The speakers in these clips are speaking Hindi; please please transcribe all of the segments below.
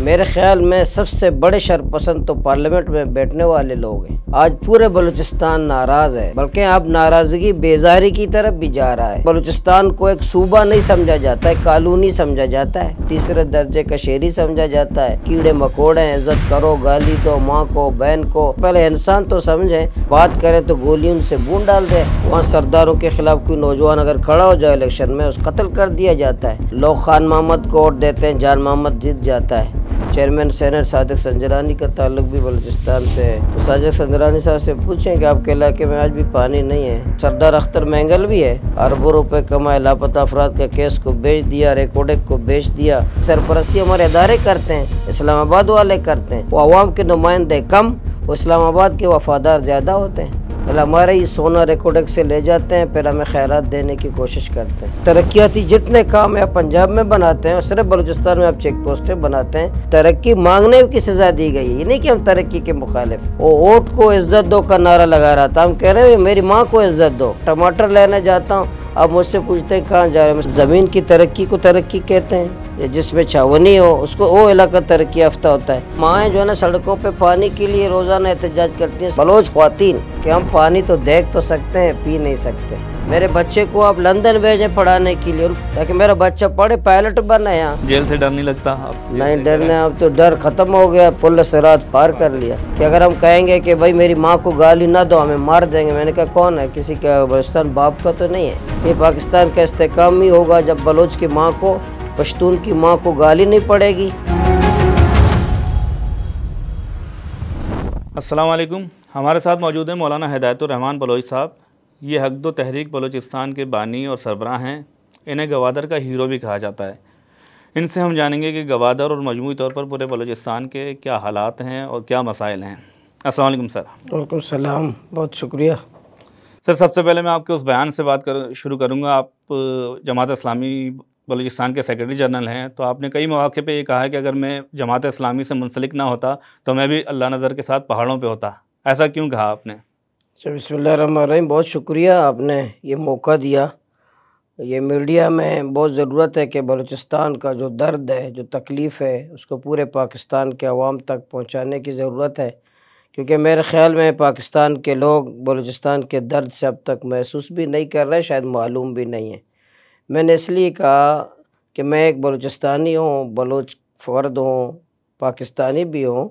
मेरे ख्याल में सबसे बड़े शरपसंद तो पार्लियामेंट में बैठने वाले लोग हैं आज पूरे बलूचिस्तान नाराज है बल्कि अब नाराजगी बेजारी की तरफ भी जा रहा है बलूचिस्तान को एक सूबा नहीं समझा जाता है कॉलोनी समझा जाता है तीसरे दर्जे का शेरी समझा जाता है कीड़े मकोड़े हैं इज्जत करो गाली दो माँ को बहन को पहले इंसान तो समझे बात करे तो गोली उनसे बूंद डाल दे वहाँ सरदारों के खिलाफ कोई नौजवान अगर खड़ा हो जाए इलेक्शन में उस कत्ल कर दिया जाता है लोग खान मोहम्मद को वोट देते हैं जान मोहम्मद जीत जाता है चेयरमैन सैनर सादक संजरानी का ताल्लुक भी बलूचिस्तान से है तो सादक संजरानी साहब से पूछें कि आपके इलाके में आज भी पानी नहीं है सरदार अख्तर मैंगल भी है अरबों रुपए कमाए लापता अफराद का केस को बेच दिया रिकॉर्डिंग को बेच दिया सरपरस्ती हमारे इदारे करते हैं इस्लामाबाद वाले करते हैं वो आवाम के नुमाइंदे कम और इस्लामाबाद के वफादार ज़्यादा होते हैं पहले हमारे ही सोना रिकॉर्डक से ले जाते हैं फिर हमें ख्याल देने की कोशिश करते हैं तरक्याती जितने काम है पंजाब में बनाते हैं सिर्फ बलोचिस्तान में आप चेक पोस्टें बनाते हैं तरक्की मांगने की सजा दी गई है ये नहीं कि हम तरक्की के मुखालिफ वो वोट को इज्जत दो का नारा लगा रहा था हम कह रहे हैं मेरी माँ को इज्जत दो टमाटर लेने जाता हूँ अब मुझसे पूछते हैं कहाँ जा रहे हैं ज़मीन की तरक्की को तरक्की कहते हैं जिसमें छावनी हो उसको वो इलाका तरक्की याफ्ता होता है माएँ जो है ना सड़कों पे पानी के लिए रोज़ाना एहतजाज करती हैं बलोच खातन कि हम पानी तो देख तो सकते हैं पी नहीं सकते मेरे बच्चे को आप लंदन भेजें पढ़ाने के लिए ताकि मेरा बच्चा पढ़े पायलट बने यहाँ जेल से डर नहीं लगता आप नहीं डरने अब तो डर खत्म हो गया पुल रात पार कर लिया कि अगर हम कहेंगे कि भाई मेरी माँ को गाली ना दो हमें मार देंगे मैंने कहा कौन है किसी का बलोचिस्तान बाप का तो नहीं है ये पाकिस्तान का इस्तेकाम ही होगा जब बलोच की माँ को पश्तून की माँ को गाली नहीं पड़ेगी वालेकुम हमारे साथ मौजूद हैं मौलाना हिदायतरहमान बलोई साहब ये हकदो तहरीक बलोचिस्तान के बानी और सरबराह हैं इन्हें गवादर का हीरो भी कहा जाता है इनसे हम जानेंगे कि गवादर और मजमू तौर पर पूरे बलोचिस्तान के क्या हालात हैं और क्या मसाइल हैं असलम सर वालेकुम सलाम बहुत शुक्रिया सर सबसे पहले मैं आपके उस बयान से बात कर शुरू करूँगा आप जमात इस्लामी बलूचिस्तान के सेक्रेटरी जनरल हैं तो आपने कई मौके पे ये कहा है कि अगर मैं जमात इस्लामी से मुंसलिक ना होता तो मैं भी अल्लाह नज़र के साथ पहाड़ों पे होता ऐसा क्यों कहा आपने अच्छा, बसमीम बहुत शुक्रिया आपने ये मौका दिया ये मीडिया में बहुत ज़रूरत है कि बलूचिस्तान का जो दर्द है जो तकलीफ़ है उसको पूरे पाकिस्तान के अवाम तक पहुँचाने की ज़रूरत है क्योंकि मेरे ख़्याल में पाकिस्तान के लोग बलूचिस्तान के दर्द से अब तक महसूस भी नहीं कर रहे शायद मालूम भी नहीं है मैंने इसलिए कहा कि मैं एक बलूचिस्तानी हूँ बलोच फ़र्द हूँ पाकिस्तानी भी हूँ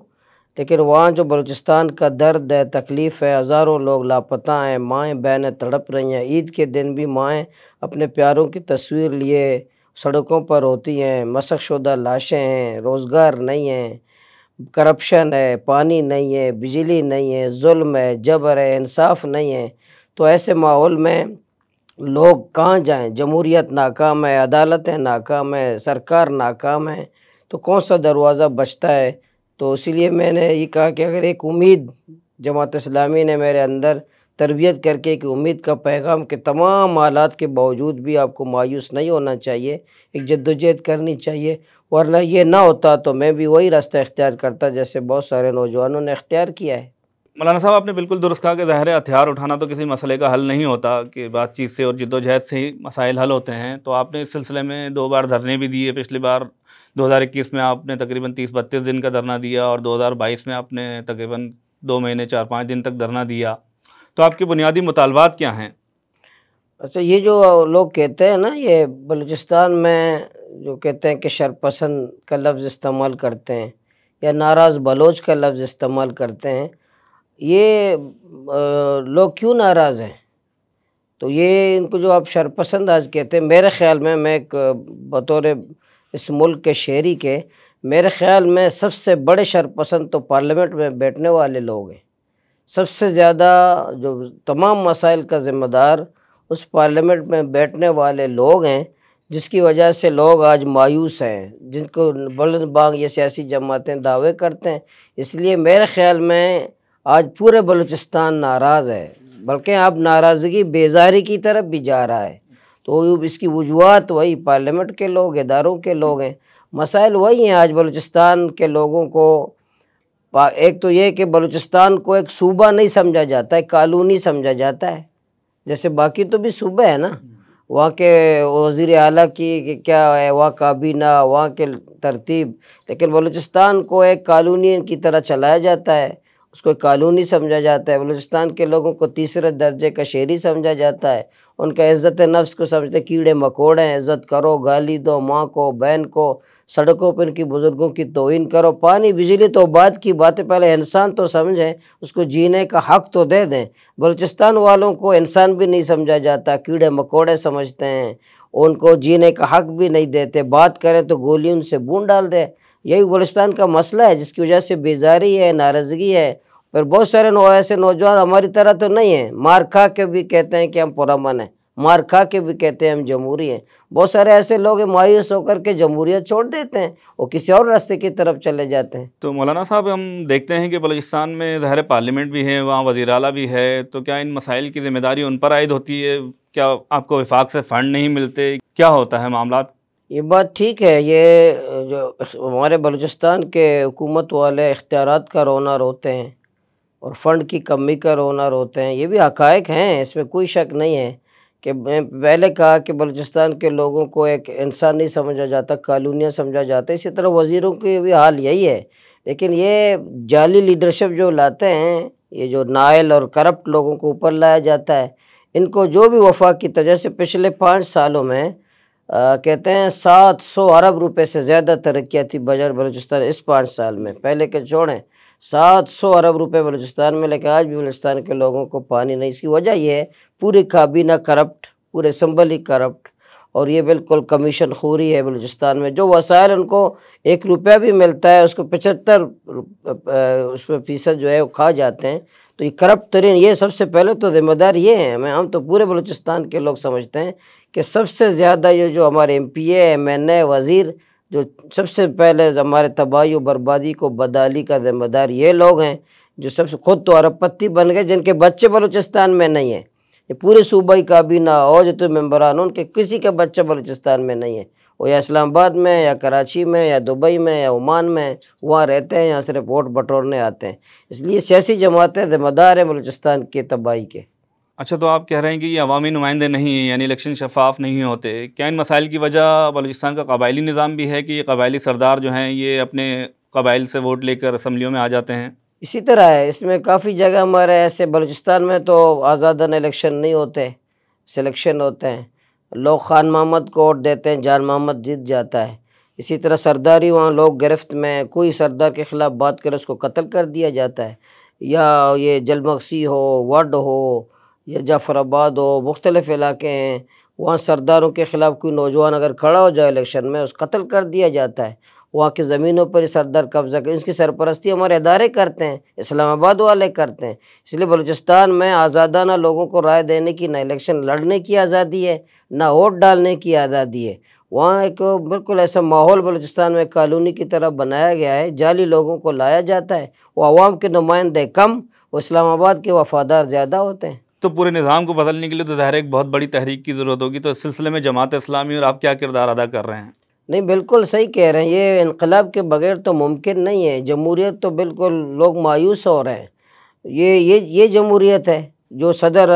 लेकिन वहाँ जो बलूचिस्तान का दर्द है तकलीफ़ है हज़ारों लोग लापता हैं माएँ बहनें तड़प रही हैं ईद के दिन भी माएँ अपने प्यारों की तस्वीर लिए सड़कों पर होती हैं मशकशुदा शुदा लाशें हैं रोज़गार नहीं है करप्शन है पानी नहीं है बिजली नहीं है जुल्म है जबर है इंसाफ नहीं है तो ऐसे माहौल में लोग कहाँ जाएं जमहूरियत नाकाम है अदालतें नाकाम है सरकार नाकाम है तो कौन सा दरवाज़ा बचता है तो लिए मैंने ये कहा कि अगर एक उम्मीद जमात इस्लामी ने मेरे अंदर तरबियत करके कि उम्मीद का पैगाम के तमाम हालात के बावजूद भी आपको मायूस नहीं होना चाहिए एक जद्दोजहद करनी चाहिए वरना ये ना होता तो मैं भी वही रास्ता इख्तियार करता जैसे बहुत सारे नौजवानों ने इख्तियार किया है मौलाना साहब आपने बिल्कुल दुरुस्त कहा कि ज़ाहिर हथियार उठाना तो किसी मसले का हल नहीं होता कि बातचीत से और जिद्दोजहद से ही मसाइल हल होते हैं तो आपने इस सिलसिले में दो बार धरने भी दिए पिछली बार 2021 में आपने तकरीबन 30 बत्तीस दिन का धरना दिया और 2022 में आपने तकरीबन दो महीने चार पाँच दिन तक धरना दिया तो आपके बुनियादी मुतालबात क्या हैं अच्छा ये जो लोग कहते हैं ना ये बलूचिस्तान में जो कहते हैं कि शरपसंद का लफ्ज़ इस्तेमाल करते हैं या नाराज़ बलोच का लफ्ज़ इस्तेमाल करते हैं ये लोग क्यों नाराज़ हैं तो ये इनको जो आप शरपसंद आज कहते हैं मेरे ख़्याल में मैं एक बतौर इस मुल्क के शहरी के मेरे ख़्याल में सबसे बड़े शरपसंद तो पार्लियामेंट में बैठने वाले लोग हैं सबसे ज़्यादा जो तमाम मसाइल का ज़िम्मेदार उस पार्लियामेंट में बैठने वाले लोग हैं जिसकी वजह से लोग आज मायूस हैं जिनको बुलंद बांग ये सियासी जमातें दावे करते हैं इसलिए मेरे ख़्याल में आज पूरे बलूचिस्तान नाराज़ है बल्कि अब नाराज़गी बेजारी की तरफ भी जा रहा है तो इसकी वजूहत वही पार्लियामेंट के लोग इदारों के लोग हैं मसाइल वही हैं आज बलूचिस्तान के लोगों को एक तो ये कि बलूचिस्तान को एक सूबा नहीं समझा जाता है कॉलोनी समझा जाता है जैसे बाकी तो भी सूबे हैं ना वहाँ के वज़ी अली की क्या है वहाँ काबीना वहाँ के तरतीब लेकिन बलूचिस्तान को एक कॉलोनी की तरह चलाया जाता है उसको कानूनी समझा जाता है बलूचिस्तान के लोगों को तीसरे दर्जे का शेरी समझा जाता है उनका इज़्ज़त नफ्स को समझते कीड़े मकोड़े हैं इज़्ज़त करो गाली दो माँ को बहन को सड़कों पर इनकी बुज़ुर्गों की तोहन करो पानी बिजली तो बात की बातें पहले इंसान तो समझें उसको जीने का हक तो दे दें बलूचिस्तान वालों को इंसान भी नहीं समझा जाता कीड़े मकोड़े समझते हैं उनको जीने का हक भी नहीं देते बात करें तो गोली उनसे बूंद डाल दें यही बलोचस्तान का मसला है जिसकी वजह से बेजारी है नाराज़गी है पर बहुत सारे नौ ऐसे नौजवान हमारी तरह तो नहीं है मार खा के भी कहते हैं कि हम पुरमन हैं मार खा के भी कहते हैं हम जमहूरी हैं बहुत सारे ऐसे लोग मायूस होकर के जमहूरियत छोड़ देते हैं और किसी और रास्ते की तरफ चले जाते हैं तो मौलाना साहब हम देखते हैं कि बलोचिस्तान में ज़ाहिर पार्लियामेंट भी है वहाँ वजी अला भी है तो क्या इन मसाइल की जिम्मेदारी उन पर आयद होती है क्या आपको विफाक से फ़ंड नहीं मिलते क्या होता है मामला ये बात ठीक है ये जो हमारे बलूचिस्तान के हुकूमत वाले इख्तियार का रोना रोते हैं और फ़ंड की कमी का रोना रोते हैं ये भी हक़ाइक हैं इसमें कोई शक नहीं है कि मैं पहले कहा कि बलूचिस्तान के लोगों को एक इंसान नहीं समझा जाता कालूनिया समझा जाता इसी तरह वज़ीरों की भी हाल यही है लेकिन ये जाली लीडरशिप जो लाते हैं ये जो नायल और करप्ट लोगों को ऊपर लाया जाता है इनको जो भी वफाक की तरह से पिछले पाँच सालों में आ, कहते हैं सात सौ अरब रुपये से ज़्यादा तरक्याती बाजार बलूचिस्तान इस पाँच साल में पहले के छोड़ें सात सौ अरब रुपये बलूचिस्तान में लेकिन आज भी बलूचिस्तान के लोगों को पानी नहीं इसकी वजह यह है पूरी काबीना करप्ट पूरे असम्बली करप्ट और ये बिल्कुल कमीशन खोरी है बलूचिस्तान में जो वसायल उनको एक रुपया भी मिलता है उसको पचहत्तर उसमें फीसद जो है वो खा जाते हैं तो ये करप्ट तरीन ये सबसे पहले तो जिम्मेदार ये हैं हमें हम तो पूरे बलूचिस्तान के लोग समझते हैं कि सबसे ज़्यादा ये जो हमारे M P M N A वज़ीर जो सबसे पहले हमारे तबाही बर्बादी को बदाली का जिम्मेदार ये लोग हैं जो सबसे खुद तो अरबपत्ती बन गए जिनके बच्चे बलूचिस्तान में नहीं हैं ये पूरे सूबाई काबीना और जो मम्बरान उनके किसी के बच्चे बलूचिस्तान में नहीं है वो या इस्लामाबाद में या कराची में या दुबई में या ओमान में वहाँ रहते हैं यहाँ सिर्फ वोट बटोरने आते हैं इसलिए सियासी जमातें ज़िम्मेदार हैं बलूचिस्तान के तबाही के अच्छा तो आप कह रहे हैं कि ये अवामी नुमाइंदे नहीं हैं यानी इलेक्शन शफाफ नहीं होते क्या इन मसाइल की वजह बलूचिस्तान का कबायली निज़ाम भी है कि ये कबायली सरदार जो हैं ये अपने कबाइल से वोट लेकर असम्बलियों में आ जाते हैं इसी तरह है इसमें काफ़ी जगह हमारे ऐसे बलूचिस्तान में तो आज़ादन इलेक्शन नहीं होते सिलेक्शन होते हैं लोग खान महमद को वोट देते हैं जान महमद जीत जाता है इसी तरह सरदारी वहाँ लोग गिरफ्त में कोई सरदार के ख़िलाफ़ बात कर उसको कत्ल कर दिया जाता है या ये जलमक्सी हो वड हो या जाफराबाद हो मुख्तलिफ इलाके हैं वहाँ सरदारों के ख़िलाफ़ कोई नौजवान अगर खड़ा हो जाए इलेक्शन में उस कत्ल कर दिया जाता है वहाँ की ज़मीनों पर सरदार कब्ज़ा कर इसकी सरपरस्ती हमारे अदारे करते हैं इस्लामाबाद वाले करते हैं इसलिए बलूचिस्तान में आज़ादाना लोगों को राय देने की ना इलेक्शन लड़ने की आज़ादी है ना वोट डालने की आज़ादी है वहाँ एक बिल्कुल ऐसा माहौल बलूचिस्तान में कॉलोनी की तरह बनाया गया है जाली लोगों को लाया जाता है वो आवाम के नुमाइंदे कम वो इस्लामाबाद के वफ़ादार ज़्यादा होते हैं तो पूरे निज़ाम को बदलने के लिए तो ज़ाहिर एक बहुत बड़ी तहरीक की ज़रूरत होगी तो इस सिलसिले में जमात इस्लामी और आप क्या किरदार अदा कर रहे हैं नहीं बिल्कुल सही कह रहे हैं ये इनकलाब के बगैर तो मुमकिन नहीं है जमहूरियत तो बिल्कुल लोग मायूस हो रहे हैं ये ये ये जमहूरियत है जो सदर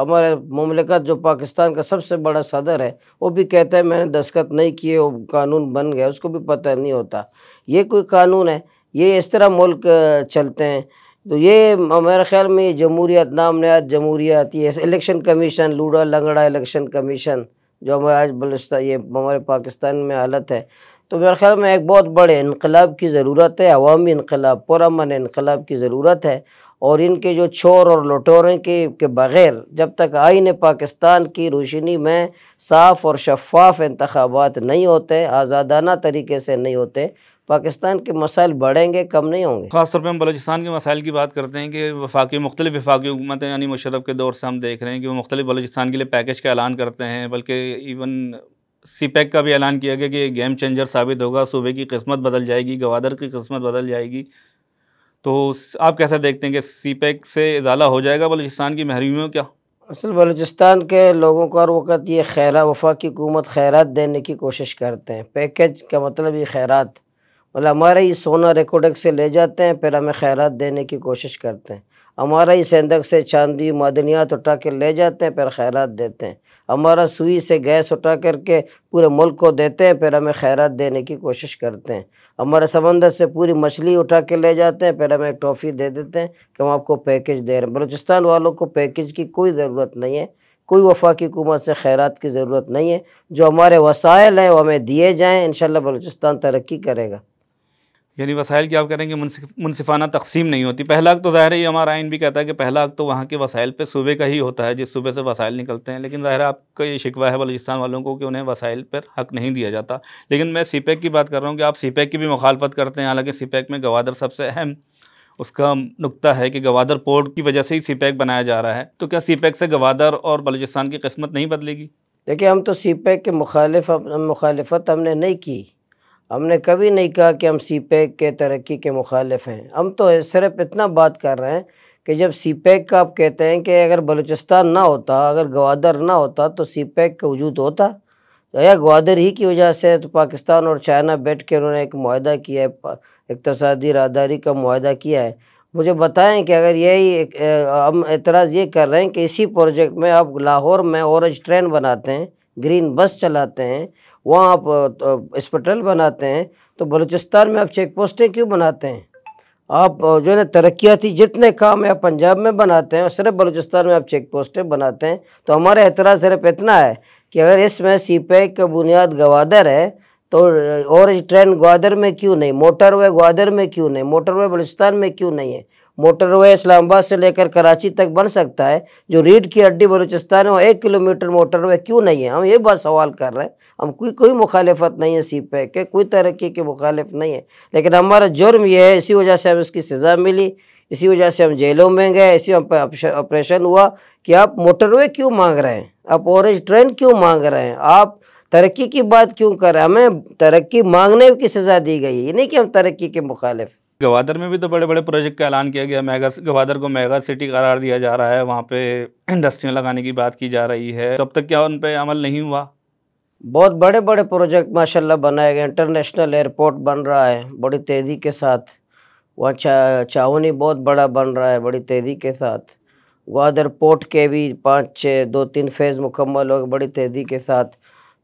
हमारे ममलिकत जो पाकिस्तान का सबसे बड़ा सदर है वो भी कहता है मैंने दस्खत नहीं किए वो कानून बन गया उसको भी पता नहीं होता ये कोई कानून है ये इस तरह मुल्क चलते हैं तो ये मेरे ख्याल में ये जमहूरियत नाम नया जमहूरियत ये इलेक्शन कमीशन लूड़ा लंगड़ा इलेक्शन कमीशन जो हमारे आज बलुस्ता ये हमारे पाकिस्तान में हालत है तो मेरे ख्याल में एक बहुत बड़े इनकलाब की ज़रूरत है अवामी इनकलाब पुरमन इनकलाब की ज़रूरत है और इनके जो छोर और लटोरें के के बग़ैर जब तक आइन पाकिस्तान की रोशनी में साफ़ और शफाफ इंतबात नहीं होते आज़ादाना तरीके से नहीं होते पाकिस्तान के मसाइल बढ़ेंगे कम नहीं होंगे खासतौर पर हम बलोचिस्तान के मसाइल की बात करते हैं कि वफाकी मुख्तलि वफाकी हुकूमतें यानी मुशरफ के दौर से हम देख रहे हैं कि वो मुख्तलि बलोचिस्तान के लिए पैकेज का ऐलान करते हैं बल्कि इवन सी पैक का भी ऐलान किया गया कि गेम चेंजर साबित होगा सूबे की किस्मत बदल जाएगी गवादर की किस्मत बदल जाएगी तो आप कैसा देखते हैं कि सी पैक से इजाला हो जाएगा बलोचिस्तान की महरूमियों क्या असल बलोचिस्तान के लोगों को हर वक्त ये खैरा वफाकी हुकूमत खैरात देने की कोशिश करते हैं पैकेज का मतलब ये खैरत मतलब हमारा ये सोना रिकॉर्डक से ले जाते हैं फिर हमें खैरत देने की कोशिश करते हैं हमारा ही सेंधक से चांदी मदनियात उठा के ले जाते हैं फिर खैरत देते हैं हमारा सुई से गैस उठा करके पूरे मुल्क को देते हैं फिर हमें खैरत देने की कोशिश करते हैं हमारे समंदर से पूरी मछली उठा के ले जाते हैं फिर हमें एक ट्रॉफ़ी दे देते हैं कि हम आपको पैकेज दे रहे हैं बलोचिस्तान वालों को पैकेज की कोई ज़रूरत नहीं है कोई वफाकी हुकूमत से खैरात की ज़रूरत नहीं है जो हमारे वसायल हैं वो हमें दिए जाएँ इन बलोचिस्तान तरक्की करेगा यानी वसाइल की आप कह रहे हैं कि मुनसिफाना तकसीम नहीं होती पहला हक तो ज़ाहिर ही हमारा आइन भी कहता है कि पहला हक तो वहाँ के वसाइल पे सूबे का ही होता है जिस सूबे से वसाइल निकलते हैं लेकिन ज़ाहिर आपका ये शिकवा है बलोचिस्तान वालों को कि उन्हें वसाइल पर हक नहीं दिया जाता लेकिन मैं सी की बात कर रहा हूँ कि आप सी की भी मुखालफत करते हैं हालाँकि सी में गवादर सबसे अहम उसका नुकता है कि गवादर पोर्ट की वजह से ही सी बनाया जा रहा है तो क्या सी से गवादर और बलोचिस्तान की किस्मत नहीं बदलेगी देखिए हम तो सी के मुखालफ मुखालफत हमने नहीं की हमने कभी नहीं कहा कि हम सी पैक e के तरक्की के मुखालफ हैं हम तो सिर्फ इतना बात कर रहे हैं कि जब सी पैक e का आप कहते हैं कि अगर बलूचिस्तान ना होता अगर गवादर ना होता तो सी पैक e का वजूद होता तो या ग्वादर ही की वजह से तो पाकिस्तान और चाइना बैठ के उन्होंने एक माहा किया है इकतदी राहदारी का माहा किया है मुझे बताएं कि अगर यही हम एतराज़ ये कर रहे हैं कि इसी प्रोजेक्ट में आप लाहौर में औरज ट्रेन बनाते हैं ग्रीन बस चलाते हैं वहाँ आप हॉस्पिटल बनाते हैं तो बलूचिस्तान में आप चेक पोस्टें क्यों बनाते हैं आप जो है ना तरक्याती जितने काम है पंजाब में बनाते हैं और सिर्फ बलूचिस्तान में आप चेक पोस्टें बनाते हैं तो हमारा एतराज़ सिर्फ इतना है कि अगर इसमें सी पी का बुनियाद गवादर है तो और ट्रेन ग्वादर में क्यों नहीं मोटरवे ग्वादर में क्यों नहीं मोटरवे बलूचिस्तान में क्यों नहीं है मोटरवे इस्लामाबाद से लेकर कराची तक बन सकता है जो रीढ़ की हड्डी बलूचिस्तान है वो एक किलोमीटर मोटरवे क्यों नहीं है हम ये बात सवाल कर रहे हैं हम कोई कोई मुखालफत नहीं है सी पैक के कोई तरक्की के मुखालफ नहीं है लेकिन हमारा जुर्म यह है इसी वजह से हम इसकी सज़ा मिली इसी वजह से हम जेलों में गए इसी ऑपरेशन हुआ कि आप मोटरवे क्यों मांग रहे हैं आप ऑरेंज ट्रेन क्यों मांग रहे हैं आप तरक्की की बात क्यों कर रहे हैं हमें तरक्की मांगने की सज़ा दी गई है ये नहीं कि हम तरक्की के मुखालिफ गवादर में भी तो बड़े बड़े प्रोजेक्ट का ऐलान किया गया मेगा गवादर को मेगा सिटी करार दिया जा रहा है वहाँ पे इंडस्ट्रियाँ लगाने की बात की जा रही है तब तक क्या उन पर अमल नहीं हुआ बहुत बड़े बड़े प्रोजेक्ट माशाल्लाह बनाए गए इंटरनेशनल एयरपोर्ट बन रहा है बड़ी तेज़ी के साथ वहाँ चा चावनी बहुत बड़ा बन रहा है बड़ी तेज़ी के साथ ग्वादर पोर्ट के भी पाँच छः दो तीन फेज़ मुकम्मल हो गए बड़ी तेज़ी के साथ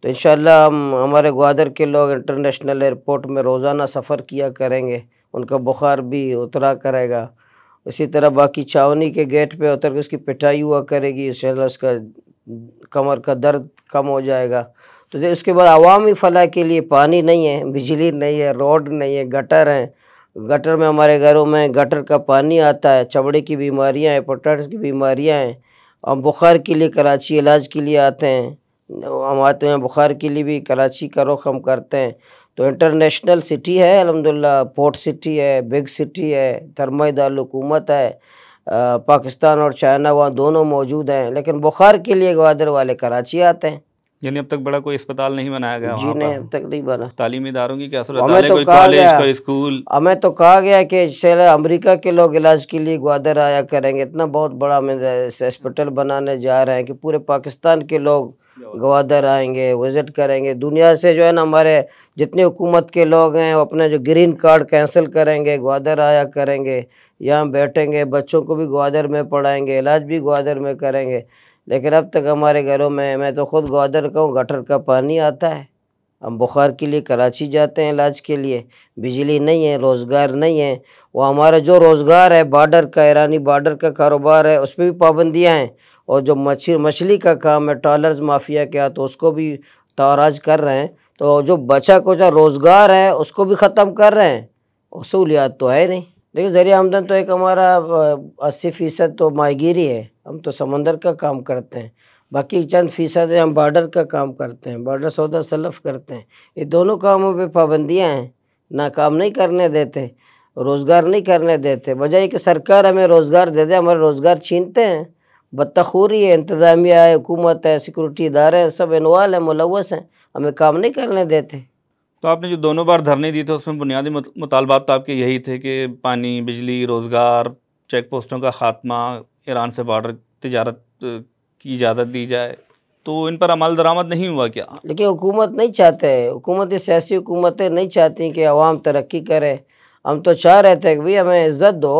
तो इन हम हमारे ग्वादर के लोग इंटरनेशनल एयरपोर्ट में रोज़ाना सफ़र किया करेंगे उनका बुखार भी उतरा करेगा उसी तरह बाकी छावनी के गेट पे उतर के उसकी पिटाई हुआ करेगी इस उसका कमर का दर्द कम हो जाएगा तो उसके बाद अवामी फलाह के लिए पानी नहीं है बिजली नहीं है रोड नहीं है गटर हैं गटर में हमारे घरों में गटर का पानी आता है चमड़े की हैं हेपेटाइटिस की बीमारियाँ हैं और बुखार के लिए कराची इलाज के लिए आते हैं हम आते हैं बुखार के लिए भी कराची का रुख हम करते हैं तो इंटरनेशनल सिटी है अलहमदिल्ला पोर्ट सिटी है बिग सिटी है तरमई दारकूमत है आ, पाकिस्तान और चाइना वहाँ दोनों मौजूद हैं लेकिन बुखार के लिए ग्वादर वाले कराची आते हैं यानी अब तक बड़ा कोई अस्पताल नहीं बनाया गया जी नहीं अब तक नहीं बना तालीमी इदारों की क्या हमें तो कहा गया स्कूल हमें तो कहा गया कि चले अमेरिका के लोग इलाज के लिए ग्वादर आया करेंगे इतना बहुत बड़ा हमें हॉस्पिटल बनाने जा रहे हैं कि पूरे पाकिस्तान के लोग गवादर आएंगे विज़िट करेंगे दुनिया से जो है ना हमारे जितने हुकूमत के लोग हैं वो अपने जो ग्रीन कार्ड कैंसिल करेंगे ग्वादर आया करेंगे यहाँ बैठेंगे बच्चों को भी ग्वादर में पढ़ाएंगे इलाज भी ग्वादर में करेंगे लेकिन अब तक हमारे घरों में मैं तो खुद ग्वादर का हूँ गटर का पानी आता है हम बुखार के लिए कराची जाते हैं इलाज के लिए बिजली नहीं है रोज़गार नहीं है वो हमारा जो रोज़गार है बार्डर का ईरानी बार्डर का कारोबार है उस पर भी पाबंदियाँ हैं और जो मछली मछली का काम है ट्रॉलर्स माफिया क्या तो उसको भी ताराज कर रहे हैं तो जो बचा कुचा रोज़गार है उसको भी ख़त्म कर रहे हैं असूलियात तो है नहीं देखिए ज़रिए आमदन तो एक हमारा अस्सी फ़ीसद तो माहगीरी है हम तो समंदर का काम करते हैं बाकी चंद फ़ीसद हम बॉर्डर का काम करते हैं बॉर्डर सौदा सलफ करते हैं ये दोनों कामों पर पाबंदियाँ हैं ना काम नहीं करने देते रोज़गार नहीं करने देते वजह कि सरकार हमें रोज़गार दे दे हमारे रोज़गार छीनते हैं बदतखोरी है इंतज़ामिया है हुकूमत है सिक्योरिटी इदारे हैं सब इनवाल हैं मुलवस हैं हमें काम नहीं करने देते तो आपने जो दोनों बार धरने दिए थे उसमें बुनियादी मुतालबात तो आपके यही थे कि पानी बिजली रोज़गार चेक पोस्टों का ख़ात्मा ईरान से बॉर्डर तजारत की इजाज़त दी जाए तो इन पर अमल दरामद नहीं हुआ क्या लेकिन हुकूमत नहीं चाहते है हुकूमत सियासी हुकूमतें नहीं चाहती कि आवाम तरक्की करे हम तो चाह रहे थे कि भाई हमें इज्जत दो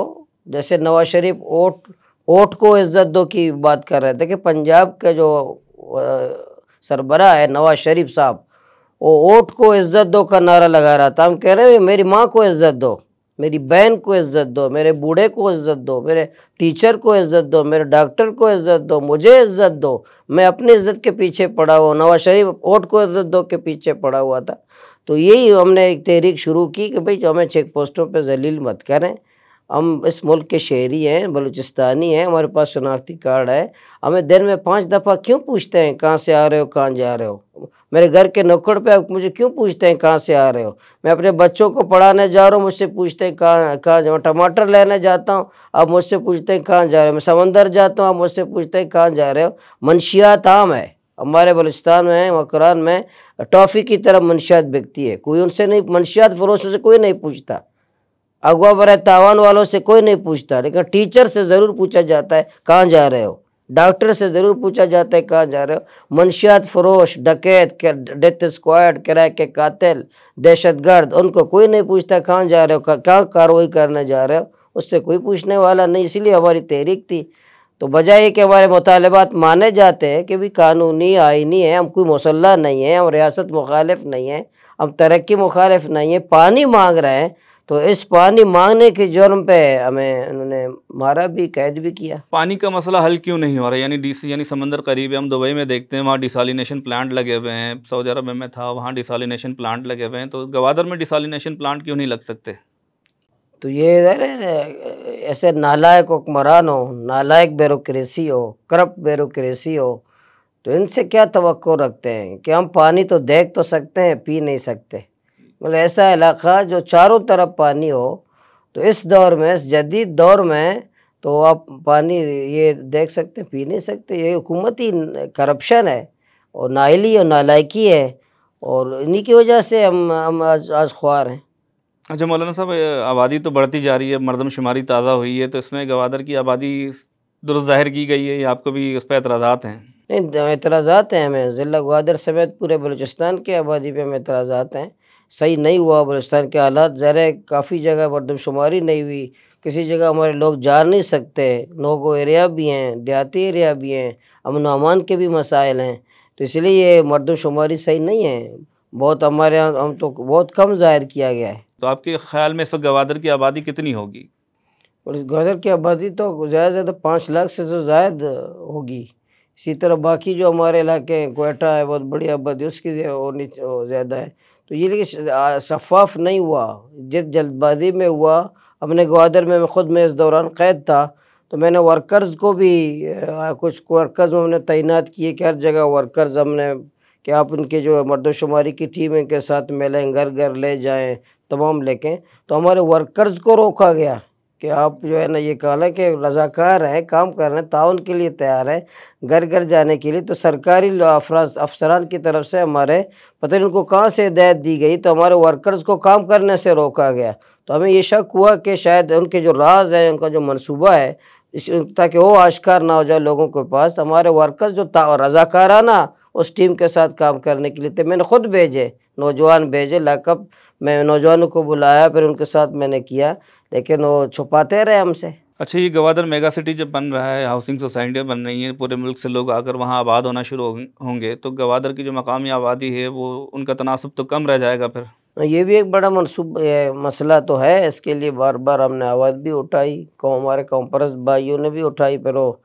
जैसे नवाज शरीफ वोट ओट को इज्जत दो की बात कर रहे थे कि पंजाब के जो सरबरा है नवाज शरीफ साहब वो ओट को इज्जत दो का नारा लगा रहा था हम कह रहे हैं मेरी माँ को इज्जत दो मेरी बहन को इज्जत दो मेरे बूढ़े को इज्जत दो मेरे टीचर को इज्जत दो मेरे डॉक्टर को इज्जत दो मुझे इज्जत दो मैं अपनी इज्जत के पीछे पड़ा हुआ नवाज शरीफ ओट को इज्जत दो के पीछे पड़ा हुआ था तो यही हमने एक तहरीक शुरू की कि भाई जो हमें चेक पोस्टों पर जलील मत करें हम इस मुल्क के शहरी हैं बलूचिस्तानी हैं हमारे पास शनाख्ती कार्ड है हमें दिन में पाँच दफ़ा क्यों पूछते हैं कहाँ से आ रहे हो कहाँ जा रहे हो मेरे घर के नौकड़ पे मुझे क्यों पूछते हैं कहाँ से आ रहे हो मैं अपने बच्चों को पढ़ाने जा रहा हूँ मुझसे पूछते हैं कहाँ कहाँ जाऊँ टमाटर लेने जाता हूँ आप मुझसे पूछते हैं कहाँ जा रहे हो मैं समंदर जाता हूँ आप मुझसे पूछते हैं कहाँ जा रहे हो मनशियात आम है हमारे बलुचिस्तान में वक्रान में टॉफ़ी की तरह मनशियात बिकती है कोई उनसे नहीं मनशियात फरोशों से कोई नहीं पूछता अगवा बरा तावान वालों से कोई नहीं पूछता लेकिन टीचर से ज़रूर पूछा जाता है कहाँ जा रहे हो डॉक्टर से ज़रूर पूछा जाता है कहाँ जा रहे हो मनशियात फरोश डकैत डेथ स्क्वाड किराए के कातिल दहशत गर्द उनको कोई नहीं पूछता कहाँ जा रहे हो क्या कार्रवाई करने जा रहे हो उससे कोई पूछने वाला नहीं इसलिए हमारी तहरीक थी तो बजाय कि हमारे मुतालबात माने जाते हैं कि भाई कानूनी आइनी है हम कोई मुसल्ला नहीं है हम रियासत मुखालफ नहीं है हम तरक्की मुखालफ नहीं है पानी मांग रहे हैं तो इस पानी मांगने के जुर्म पे हमें उन्होंने मारा भी कैद भी किया पानी का मसला हल क्यों नहीं हो रहा यानी डीसी यानी समंदर करीब है हम दुबई में देखते हैं वहाँ डिसालिनेशन प्लांट लगे हुए हैं सऊदी अरब में था वहाँ डिसालिनेशन प्लांट लगे हुए हैं तो गवादर में डिसालिनेशन प्लांट क्यों नहीं लग सकते तो ये ऐसे नालायक हुक्मरान हो नालायक ब्यूरोसी हो करप्ट ब्यूरोसी हो तो इनसे क्या तो रखते हैं कि हम पानी तो देख तो सकते हैं पी नहीं सकते मतलब ऐसा इलाका जो चारों तरफ पानी हो तो इस दौर में इस जदीद दौर में तो आप पानी ये देख सकते हैं पी नहीं सकते ये हुकूमती करप्शन है और नाइली और नालायकी है और इन्हीं की वजह से हम हम आज आज ख्वार हैं अच्छा मौलाना साहब आबादी तो बढ़ती जा रही है मरदमशुमारी ताज़ा हुई है तो इसमें गवादर की आबादी दुरुस्त जाहिर की गई है या आपको भी उस पर एतराज़ात हैं नहीं एतराज़ात हैं हमें ज़िला गवादर समेत पूरे बलूचिस्तान के आबादी पर हमें एतराज़ात हैं सही नहीं हुआ बलोचिस्तान के हालात ज़ाहिर काफ़ी जगह मरदमशुमारी नहीं हुई किसी जगह हमारे लोग जा नहीं सकते नोगो एरिया भी हैं देहाती एरिया भी हैं अमन अमान के भी मसाइल हैं तो इसलिए ये मरदमशुमारी सही नहीं है बहुत हमारे यहाँ हम तो बहुत कम ज़ाहिर किया गया है तो आपके ख्याल में इस वक्त गवादर की आबादी कितनी होगी गवादर की आबादी तो ज़्यादा से ज़्यादा पाँच लाख से तो ज़्यादा होगी इसी तरह बाकी जो हमारे इलाके हैं कोयटा है बहुत बड़ी आबादी उसकी और ज़्यादा है तो ये लेकिन शफाफ नहीं हुआ जिस जल्दबाजी में हुआ अपने ग्वादर में ख़ुद में इस दौरान क़ैद था तो मैंने वर्कर्स को भी आ, कुछ वर्कर्स में हमने तैनात किए कि हर जगह वर्कर्स हमने कि आप उनके जो मर्दशुमारी की टीम के साथ मिलें घर घर ले जाएं तमाम लेकें तो हमारे वर्कर्स को रोका गया कि आप जो है ना ये कहना कि रजाकार हैं काम कर रहे हैं ताउन के लिए तैयार हैं घर घर जाने के लिए तो सरकारी अफराज अफसरान की तरफ से हमारे पता नहीं उनको कहाँ से हिदायत दी गई तो हमारे वर्कर्स को काम करने से रोका गया तो हमें ये शक हुआ कि शायद उनके जो राज है उनका जो मनसूबा है इस ताकि वो आश्कार ना हो जाए लोगों के पास हमारे वर्कर्स जो रजाकाराना उस टीम के साथ काम करने के लिए थे मैंने खुद भेजे नौजवान भेजे लाकअप मैं नौजवानों को बुलाया फिर उनके साथ मैंने किया लेकिन वो छुपाते रहे हमसे अच्छा ये गवादर मेगा सिटी जब बन रहा है हाउसिंग सोसाइटियाँ बन रही हैं पूरे मुल्क से लोग आकर वहाँ आबाद होना शुरू होंगे तो गवादर की जो मकामी आबादी है वो उनका तनासब तो कम रह जाएगा फिर ये भी एक बड़ा मनसूब मसला तो है इसके लिए बार बार हमने आवाज़ भी उठाई कौ हमारे कौम परस्त भाइयों ने भी उठाई पर वो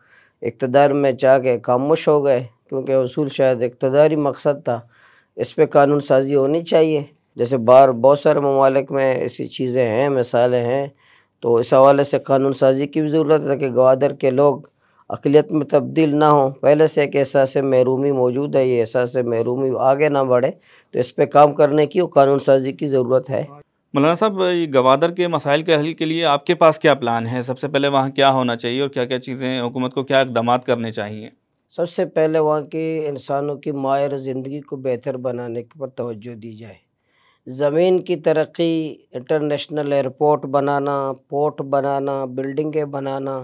इकतदार में चाह के खामोश हो गए क्योंकि असूल शायद इकतदारी मकसद था इस पर कानून साजी होनी चाहिए जैसे बार बहुत सारे ममालिक में ऐसी चीज़ें हैं मिसालें हैं तो इस हवाले से कानून साजी की भी ज़रूरत है कि गवादर के लोग अकलीत में तब्दील ना हो पहले से एक एहसास महरूमी मौजूद है ये एहसास महरूमी आगे ना बढ़े तो इस पर काम करने की और कानून साजी की ज़रूरत है मौलाना साहब ये गवादर के मसाइल के हल के लिए आपके पास क्या प्लान है सबसे पहले वहाँ क्या होना चाहिए और क्या क्या चीज़ें हुकूमत को क्या इकदाम करने चाहिए सबसे पहले वहाँ के इंसानों की मायर ज़िंदगी को बेहतर बनाने पर तोज्जो दी जाए ज़मीन की तरक्की इंटरनेशनल एयरपोर्ट बनाना पोर्ट बनाना बिल्डिंगें बनाना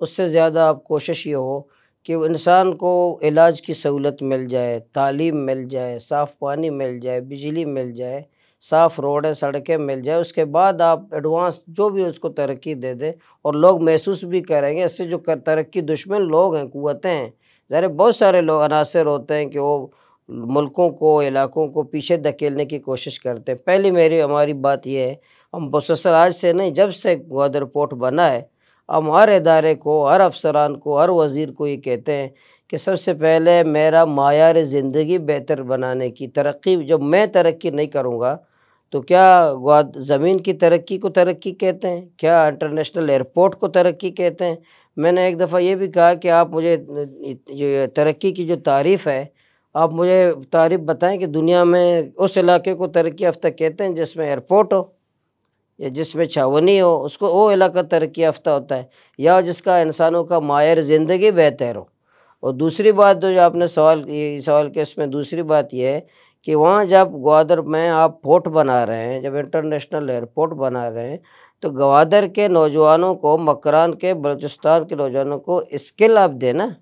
उससे ज़्यादा आप कोशिश ये हो कि इंसान को इलाज की सहूलत मिल जाए तालीम मिल जाए साफ़ पानी मिल जाए बिजली मिल जाए साफ़ रोडें सड़कें मिल जाए उसके बाद आप एडवांस जो भी उसको तरक्की दे दें और लोग महसूस भी करेंगे इससे जो कर तरक्की दुश्मन लोग हैं कुतें हैं ज़रा बहुत सारे लोग अनासर होते हैं कि वो मुल्कों को इलाकों को पीछे धकेलने की कोशिश करते हैं पहली मेरी हमारी बात यह है हम मुसलसल आज से नहीं जब से ग्वादर पोर्ट बना है हम हर इदारे को हर अफसरान को हर वज़ीर को ये कहते हैं कि सबसे पहले मेरा मायार ज़िंदगी बेहतर बनाने की तरक्की जब मैं तरक्की नहीं करूँगा तो क्या ग्वाद ज़मीन की तरक्की को तरक्की कहते हैं क्या इंटरनेशनल एयरपोर्ट को तरक्की कहते हैं मैंने एक दफ़ा ये भी कहा कि आप मुझे जो तरक्की की जो तारीफ़ है आप मुझे तारीफ बताएं कि दुनिया में उस इलाके को तरक्की याफ्ता कहते हैं जिसमें एयरपोर्ट हो या जिसमें छावनी हो उसको वो इलाका तरक्की याफ्ता होता है या जिसका इंसानों का मायर ज़िंदगी बेहतर हो और दूसरी बात जो आपने सवाल सवाल के इसमें दूसरी बात यह है कि वहाँ जब ग्वादर में आप पोर्ट बना रहे हैं जब इंटरनेशनल एयरपोर्ट बना रहे हैं तो ग्वादर के नौजवानों को मकरान के बलूचिस्तान के नौजवानों को स्किल आप देना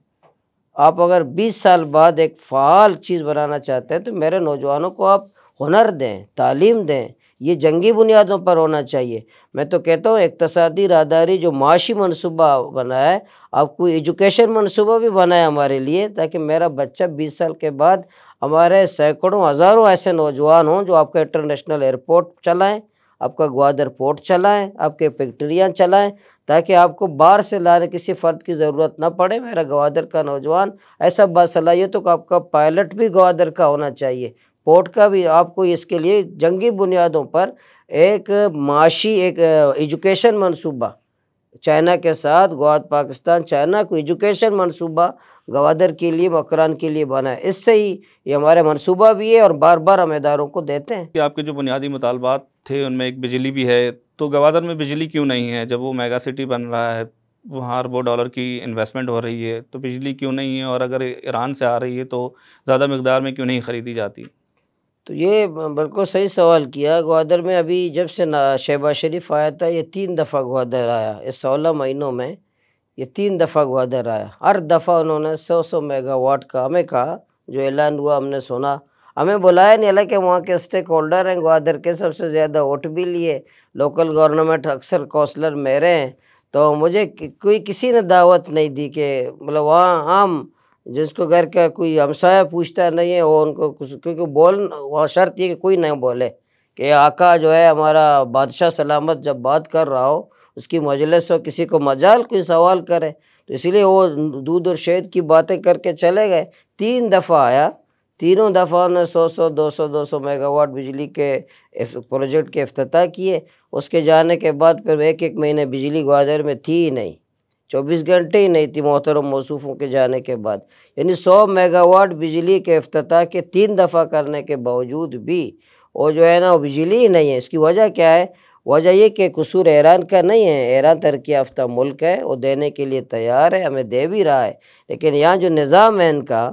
आप अगर 20 साल बाद एक फ़ाल चीज़ बनाना चाहते हैं तो मेरे नौजवानों को आप हुनर दें तालीम दें ये जंगी बुनियादों पर होना चाहिए मैं तो कहता हूँ इकतसादी रादारी जो माशी मनसूबा बनाया है आपको एजुकेशन मनसूबा भी बनाए हमारे लिए ताकि मेरा बच्चा 20 साल के बाद हमारे सैकड़ों हज़ारों ऐसे नौजवान हों जो आपका इंटरनेशनल एयरपोर्ट चलाएँ आपका ग्वादर पोर्ट चलाएं आपके फैक्ट्रियाँ चलाएँ ताकि आपको बाहर से लाने किसी फ़र्द की ज़रूरत ना पड़े मेरा गवादर का नौजवान ऐसा बासलाइए का आपका पायलट भी गवादर का होना चाहिए पोर्ट का भी आपको इसके लिए जंगी बुनियादों पर एक माशी एक एजुकेशन मनसूबा चाइना के साथ गवाद पाकिस्तान चाइना को एजुकेशन मनसूबा गवादर के लिए मकरान के लिए बना है इससे ही ये हमारे मनसूबा भी है और बार बार हम इदारों को देते हैं कि आपके जो बुनियादी मुतालबात थे उनमें एक बिजली भी है तो गवादर में बिजली क्यों नहीं है जब वो मेगा सिटी बन रहा है वहाँ अरबों डॉलर की इन्वेस्टमेंट हो रही है तो बिजली क्यों नहीं है और अगर ईरान से आ रही है तो ज़्यादा मकदार में क्यों नहीं ख़रीदी जाती तो ये बिल्कुल सही सवाल किया ग्वादर में अभी जब से शहबाज शरीफ आया था ये तीन दफ़ा ग्वादर आया इस सोलह महीनों में ये तीन दफ़ा ग्वादर आया हर दफ़ा उन्होंने सौ सौ मेगावाट का हमें कहा जो ऐलान हुआ हमने सुना हमें बुलाया नहीं हालांकि वहाँ के स्टेक होल्डर हैं ग्वादर के सबसे ज़्यादा वोट भी लिए लोकल गवर्नमेंट अक्सर कौंसलर मेरे हैं तो मुझे कोई किसी ने दावत नहीं दी कि मतलब वहाँ आम जिसको घर का कोई हमसाया पूछता नहीं है वो उनको कुछ क्योंकि बोल वहाँ शर्त ये कि कोई नहीं बोले कि आका जो है हमारा बादशाह सलामत जब बात कर रहा हो उसकी मजलिस हो किसी को मजाल कोई सवाल करे तो इसलिए वो दूध और शहद की बातें करके चले गए तीन दफ़ा आया तीनों दफ़ा ने 100 100 200 200 मेगावाट बिजली के प्रोजेक्ट के अफ्ताह किए उसके जाने के बाद फिर एक एक महीने बिजली ग्वादर में थी ही नहीं चौबीस घंटे ही नहीं थी मोहतरम मौसूफों के जाने के बाद यानी सौ मेगावाट बिजली के अफ्ताह के तीन दफ़ा करने के बावजूद भी वो जो है ना वो बिजली ही नहीं है इसकी वजह क्या है वजह यह कि कसूर ईरान का नहीं है ईरान तरक्की याफ्ता मुल्क है वो देने के लिए तैयार है हमें दे भी रहा है लेकिन यहाँ जो निज़ाम है इनका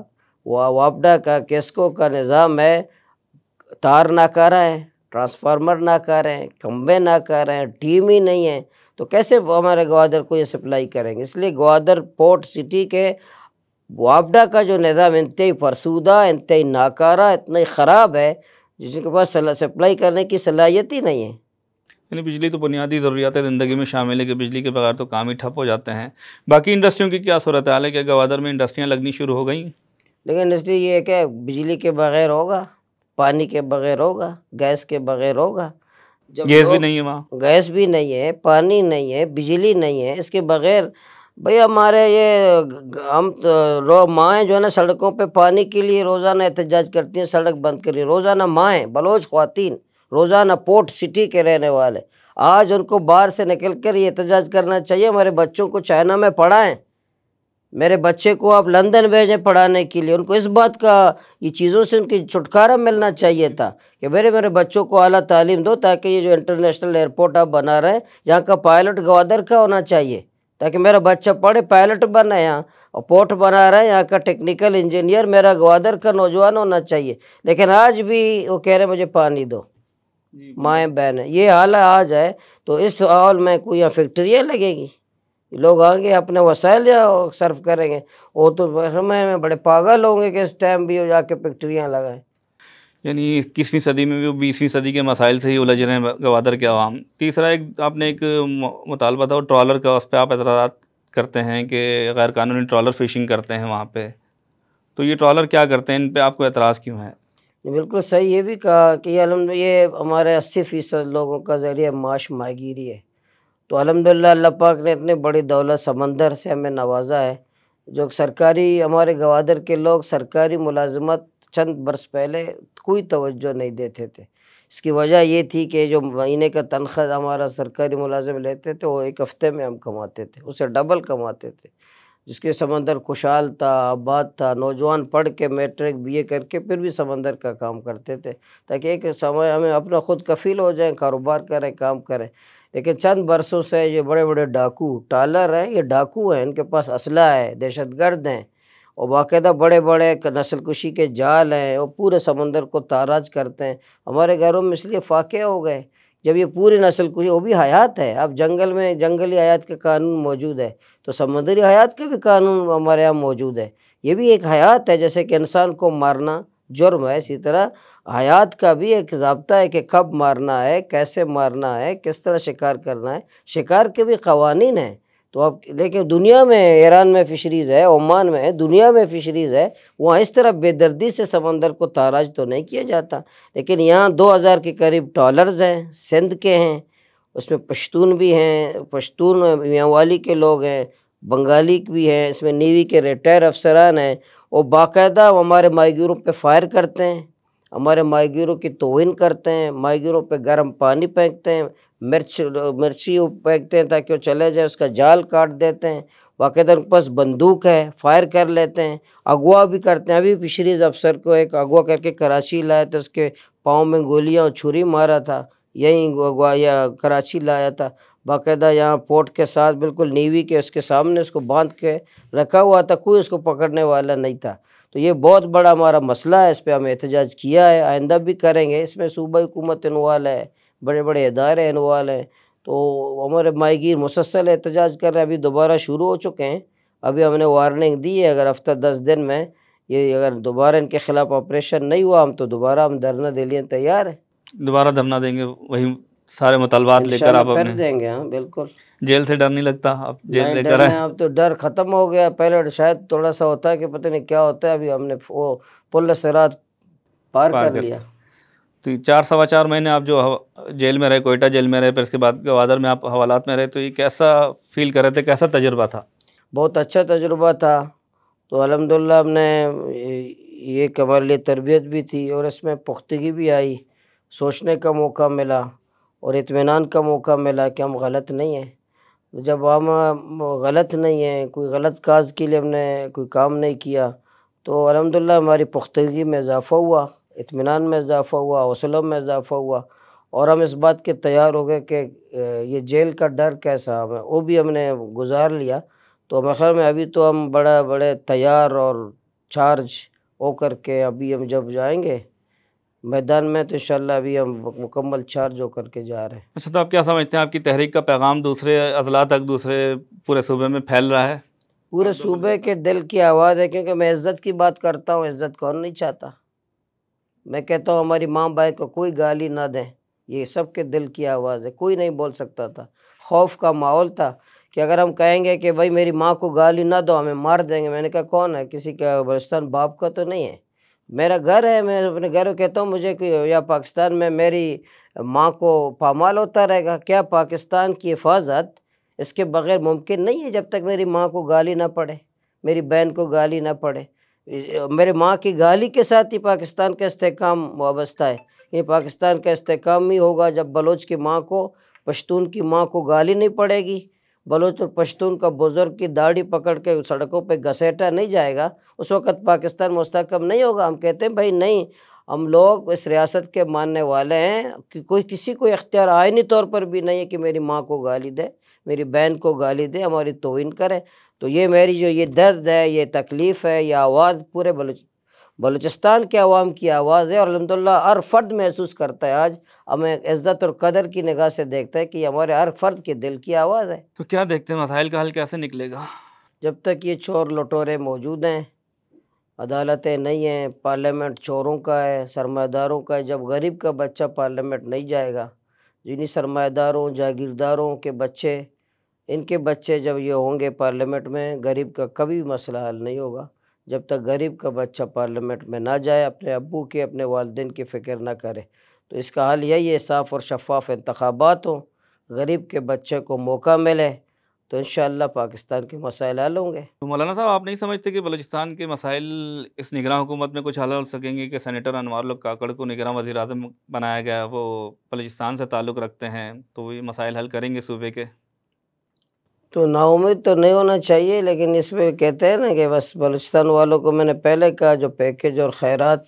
वापडा का केसको का निज़ाम है तार ना कर रहे हैं ट्रांसफार्मर ना कर रहे हैं खम्भे ना कर रहे हैं टीम ही नहीं है तो कैसे हमारे ग्वादर को ये सप्लाई करेंगे इसलिए ग्वादर पोर्ट सिटी के वापडा का जो निज़ाम इंतई फरसूदा इंतई नाकारा इतना ख़राब है जिसके पास सप्लाई करने की सलाहियत ही नहीं है यानी बिजली तो बुनियादी ज़रूरियात ज़िंदगी में शामिल है कि बिजली के बगैर तो काम ही ठप हो जाते हैं बाकी इंडस्ट्रियों की क्या सूरत है हालांकि गवादर में इंडस्ट्रियाँ लगनी शुरू हो गई लेकिन इसलिए ये है कि बिजली के बगैर होगा पानी के बगैर होगा गैस के बगैर होगा जब गैस भी नहीं है वहाँ गैस भी नहीं है पानी नहीं है बिजली नहीं है इसके बगैर भाई हमारे ये हम तो माएँ जो है ना सड़कों पे पानी के लिए रोज़ाना एहतजाज करती हैं सड़क बंद रही रोज़ाना माएँ बलोच खातिन रोज़ाना पोर्ट सिटी के रहने वाले आज उनको बाहर से निकल कर ये एहतजाज करना चाहिए हमारे बच्चों को चाइना में पढ़ाएं मेरे बच्चे को आप लंदन भेजें पढ़ाने के लिए उनको इस बात का ये चीज़ों से उनकी छुटकारा मिलना चाहिए था कि मेरे मेरे बच्चों को अला तालीम दो ताकि ये जो इंटरनेशनल एयरपोर्ट आप बना रहे हैं यहाँ का पायलट गवादर का होना चाहिए ताकि मेरा बच्चा पढ़े पायलट बने यहाँ और पोर्ट बना रहे हैं यहाँ का टेक्निकल इंजीनियर मेरा गवादर का नौजवान होना चाहिए लेकिन आज भी वो कह रहे मुझे पानी दो माएँ बहन ये हाल आ जाए तो इस हॉल में कोई यहाँ फैक्ट्रियाँ लगेगी लोग आएंगे अपने वसाइल सर्व करेंगे वो तो समय में बड़े पागल होंगे कि इस टाइम भी वो जाके फैक्ट्रियाँ लगाएं यानी इक्कीसवीं सदी में भी बीसवीं सदी के मसाइल से ही उलझ रहे हैं गवादर के आवाम तीसरा एक आपने एक मुतालबा था वो ट्रॉलर का उस पर आप एतराज़ करते हैं कि गैर कानूनी ट्रॉलर फिशिंग करते हैं वहाँ पर तो ये ट्रॉलर क्या करते हैं इन पर आपको एतराज़ क्यों है बिल्कुल सही ये भी कहा कि ये ये हमारे अस्सी फ़ीसद लोगों का ज़रिए माश माहगीरी है तो अलहमदिल्ला अल्लाह पाक ने इतने बड़ी दौलत समंदर से हमें नवाजा है जो सरकारी हमारे गवादर के लोग सरकारी मुलाजमत चंद बरस पहले कोई तोज्जो नहीं देते थे इसकी वजह ये थी कि जो महीने का तनख्वाह हमारा सरकारी मुलाजम लेते थे वो एक हफ़्ते में हम कमाते थे उसे डबल कमाते थे जिसके समंदर खुशहाल था आबाद था नौजवान पढ़ के मैट्रिक बीए करके फिर भी समंदर का काम करते थे ताकि एक समय हमें अपना खुद कफील हो जाए कारोबार करें काम करें लेकिन चंद बरसों से ये बड़े बड़े डाकू टालर हैं ये डाकू हैं इनके पास असला है दहशत गर्द हैं और बाकायदा बड़े बड़े नस्ल कुशी के जाल हैं और पूरे समंदर को ताराज करते हैं हमारे घरों में इसलिए फाके हो गए जब ये पूरी नस्ल कुशी वो भी हयात है अब जंगल में जंगली हयात के कानून मौजूद है तो समुद्री हयात के भी कानून हमारे यहाँ मौजूद है ये भी एक हयात है जैसे कि इंसान को मारना जुर्म है इसी तरह हयात का भी एक जबता है कि कब मारना है कैसे मारना है किस तरह शिकार करना है शिकार के भी कवानीन हैं तो अब लेकिन दुनिया में ईरान में फ़िशरीज़ है ओमान में है दुनिया में फ़िशरीज़ है वहाँ इस तरह बेदर्दी से समंदर को ताराज तो नहीं किया जाता लेकिन यहाँ दो हज़ार के करीब टॉलर्स हैं सिंध के हैं उसमें पश्तून भी हैं पश्तून मियाँवाली के लोग हैं बंगाली भी हैं इसमें नेवी के रिटायर अफसरान हैं वो बाकायदा हमारे मायूरों पर फायर करते हैं हमारे मायगीरों की तोहिन करते हैं मायगीरों पे गर्म पानी फेंकते हैं मिर्च मिर्ची फेंकते हैं ताकि वो चले जाए उसका जाल काट देते हैं वाकई तो उनके पास बंदूक है फायर कर लेते हैं अगवा भी करते हैं अभी फिशरीज अफसर को एक अगवा करके कराची लाया था उसके पाँव में गोलियाँ और छुरी मारा था यहीं या कराची लाया था बाकायदा तो यहाँ पोर्ट के साथ बिल्कुल नीवी के उसके सामने उसको बांध के रखा हुआ था कोई उसको पकड़ने वाला नहीं था तो ये बहुत बड़ा हमारा मसला है इस पर हम एहतजाज किया है आइंदा भी करेंगे इसमें सूबा हुकूमत इनवाल है बड़े बड़े इदारे इनवाल हैं तो हमारे माहगीर मुसलसल एहतजाज कर रहे हैं अभी दोबारा शुरू हो चुके हैं अभी हमने वार्निंग दी है अगर हफ्ता दस दिन में ये अगर दोबारा इनके ख़िलाफ़ ऑपरेशन नहीं हुआ हम तो दोबारा हम धरना दे लिए तैयार हैं दोबारा धरना देंगे वही सारे मुतालबात लेकर आप अपने देंगे हाँ बिल्कुल जेल से डर नहीं लगता आप जेल लेकर आए अब तो डर खत्म हो गया पहले शायद थोड़ा सा होता है कि पता नहीं क्या होता है अभी हमने वो पुल सरात पार, पार कर, कर लिया तो चार सवा चार महीने आप जो जेल में रहे कोयटा जेल में रहे फिर उसके बाद गवादर में आप हवालात में रहे तो ये कैसा फील कर रहे थे कैसा तजुर्बा था बहुत अच्छा तजुर्बा था तो अलहमदिल्ला हमने ये हमारे लिए तरबियत भी थी और इसमें पुख्तगी भी आई सोचने का मौका मिला और इतमान का मौका मिला कि हम गलत नहीं हैं जब हम गलत नहीं हैं कोई गलत काज के लिए हमने कोई काम नहीं किया तो अलहमदिल्ला हमारी पुख्तगी में इजाफ़ा हुआ इतमान में इजाफ़ा हुआ हौसलों में इजाफ़ा हुआ और हम इस बात के तैयार हो गए कि ये जेल का डर कैसा हमें वो भी हमने गुजार लिया तो मखर में अभी तो हम बड़ा बड़े तैयार और चार्ज हो के अभी हम जब जाएंगे मैदान में तो इंशाल्लाह अभी हम मुकम्मल चार्ज हो करके जा रहे हैं अच्छा तो आप क्या समझते हैं आपकी तहरीक का पैगाम दूसरे अजला तक दूसरे पूरे सूबे में फैल रहा है पूरे सूबे के दिल की आवाज़ है क्योंकि मैं इज़्ज़त की बात करता हूँ इज़्ज़त कौन नहीं चाहता मैं कहता हूँ हमारी माँ बाई को कोई गाली ना दें ये सब के दिल की आवाज़ है कोई नहीं बोल सकता था खौफ का माहौल था कि अगर हम कहेंगे कि भाई मेरी माँ को गाली ना दो हमें मार देंगे मैंने कहा कौन है किसी का बलस्तान बाप का तो नहीं है मेरा घर है मैं अपने घर को कहता हूँ मुझे कि या पाकिस्तान में मेरी माँ को पामाल होता रहेगा क्या पाकिस्तान की हिफाजत इसके बगैर मुमकिन नहीं है जब तक मेरी माँ को गाली ना पड़े मेरी बहन को गाली ना पड़े मेरे माँ की गाली के साथ ही पाकिस्तान का इसकाम वाबस्ता है ये पाकिस्तान का इसकाम ही होगा जब बलोच की माँ को पश्तून की माँ को गाली नहीं पड़ेगी बलोच और पश्तून का बुज़ुर्ग की दाढ़ी पकड़ के सड़कों पे घसेटा नहीं जाएगा उस वक़्त पाकिस्तान मुस्तकम नहीं होगा हम कहते हैं भाई नहीं हम लोग इस रियासत के मानने वाले हैं कि कोई किसी को इख्तियार आयनी तौर पर भी नहीं है कि मेरी माँ को गाली दे मेरी बहन को गाली दे हमारी तोहन करें तो ये मेरी जो ये दर्द है ये तकलीफ़ है ये आवाज़ पूरे बलोच बलूचिस्तान के आवाम की आवाज़ है और अलहमदिल्ला हर फ़र्द महसूस करता है आज हमें इज़्ज़त और कदर की निगाह से देखता है कि हमारे हर फ़र्द के दिल की आवाज़ है तो क्या देखते हैं मसाइल का हल कैसे निकलेगा जब तक ये चोर लटोरे मौजूद हैं अदालतें नहीं हैं पार्लियामेंट चोरों का है सरमादारों का है जब गरीब का बच्चा पार्लियामेंट नहीं जाएगा जिन्हीं सरमादारों जागीरदारों के बच्चे इनके बच्चे जब ये होंगे पार्लियामेंट में गरीब का कभी मसला हल नहीं होगा जब तक गरीब का बच्चा पार्लियामेंट में ना जाए अपने अबू के अपने वालदेन की फ़िक्र ना करे तो इसका हल यही है साफ़ और शफाफ इंतबात हों गरीब के बच्चे को मौका मिले तो इन पाकिस्तान के मसाइल हल होंगे तो मौलाना साहब आप नहीं समझते कि बलोचिस्तान के मसाइल इस निगरान हुकूमत में कुछ हल हो सकेंगे कि सेनेटर अनवर काकड़ को निगरान वजी अजम बनाया गया वो बलोचिस्तान से ताल्लुक़ रखते हैं तो ये मसाइल हल करेंगे सूबे के तो नाउमीद तो नहीं होना चाहिए लेकिन इसमें कहते हैं ना कि बस बलूचिस्तान वालों को मैंने पहले कहा जो पैकेज और खैरात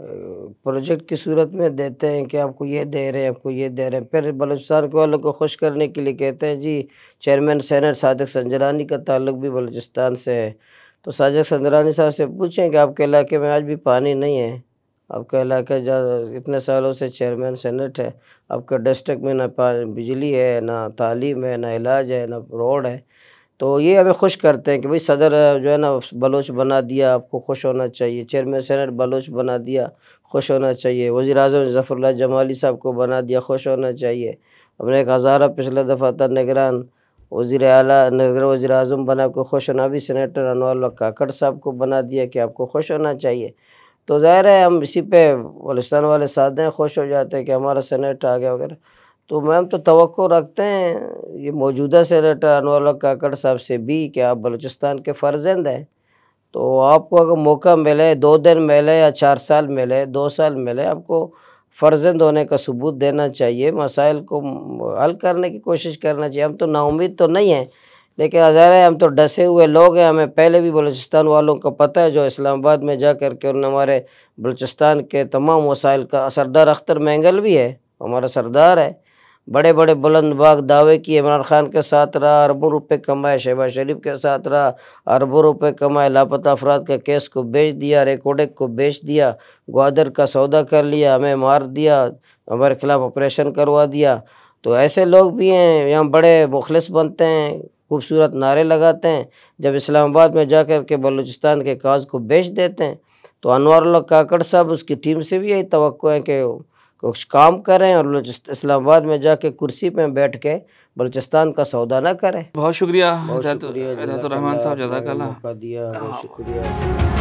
प्रोजेक्ट की सूरत में देते हैं कि आपको ये दे रहे हैं आपको ये दे रहे हैं फिर बलूचिस्तान के वालों को खुश करने के लिए कहते हैं जी चेयरमैन सैनट सादक संजरानी का ताल्लुक भी बलूचिस्तान से है तो सादक संजरानी साहब से पूछें कि आपके इलाके में आज भी पानी नहीं है आपका इलाका जहाँ इतने सालों से चेयरमैन सैनट है आपका डिस्ट्रिक्ट में ना बिजली है ना तालीम है ना इलाज है ना रोड है तो ये हमें खुश करते हैं कि भाई सदर जो है ना बलोच बना दिया आपको खुश होना चाहिए चेयरमैन सेनेट बलोच बना दिया खुश होना चाहिए वज़ी अजम जफ़रल जमाली साहब को बना दिया खुश होना चाहिए अपने एक हज़ारा पिछला दफ़ा था निगरान वज़ी अला नगर वज़ी अजम बना आपको खुश होना भी सेनेटर अनवर काकड़ साहब को बना दिया कि आपको खुश होना चाहिए तो ज़ाहिर है हम इसी पे वलिस्तान वाले साथ हैं खुश हो जाते हैं कि हमारा सेनेटर आ गया वगैरह तो मैम तो तो रखते हैं ये मौजूदा सेनेटर अनवर काकड़ साहब से भी कि आप बलूचिस्तान के फ़र्जंद हैं तो आपको अगर मौका मिले दो दिन मिले या चार साल मिले दो साल मिले आपको फ़र्जंद होने का सबूत देना चाहिए मसाइल को हल करने की कोशिश करना चाहिए हम तो नाउमीद तो नहीं हैं लेकिन हज़ार हम तो डसे हुए लोग हैं हमें पहले भी बलूचिस्तान वालों को पता है जो इस्लामाबाद में जा कर के उन हमारे बलूचिस्तान के तमाम वसाइल का सरदार अख्तर मैंगल भी है हमारा सरदार है बड़े बड़े बुलंद बाग दावे किए इमरान खान के साथ रहा अरबों रुपये कमाए शहबाज शरीफ के साथ रहा अरबों रुपये कमाए लापता अफराद का केस को बेच दिया रिकॉर्डिक को बेच दिया ग्वादर का सौदा कर लिया हमें मार दिया हमारे खिलाफ ऑपरेशन करवा दिया तो ऐसे लोग भी हैं यहाँ बड़े मुखलस बनते हैं खूबसूरत नारे लगाते हैं जब इस्लामाबाद में जा कर के बलूचिस्तान के काज को बेच देते हैं तो अनवर काकड़ साहब उसकी टीम से भी यही तो है कि कुछ काम करें और इस्लामाबाद में जाके कुर्सी पर बैठ के बलूचिस्तान का सौदा ना करें बहुत शुक्रिया बहुत शुक्रिया रहमान साहब दिया बहुत शुक्रिया